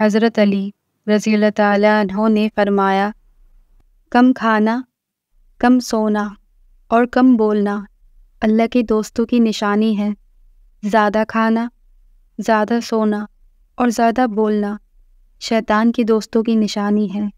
हज़रत अली रज़ी तहों ने फरमाया कम खाना कम सोना और कम बोलना अल्लाह के दोस्तों की निशानी है ज़्यादा खाना ज़्यादा सोना और ज़्यादा बोलना शैतान के दोस्तों की निशानी है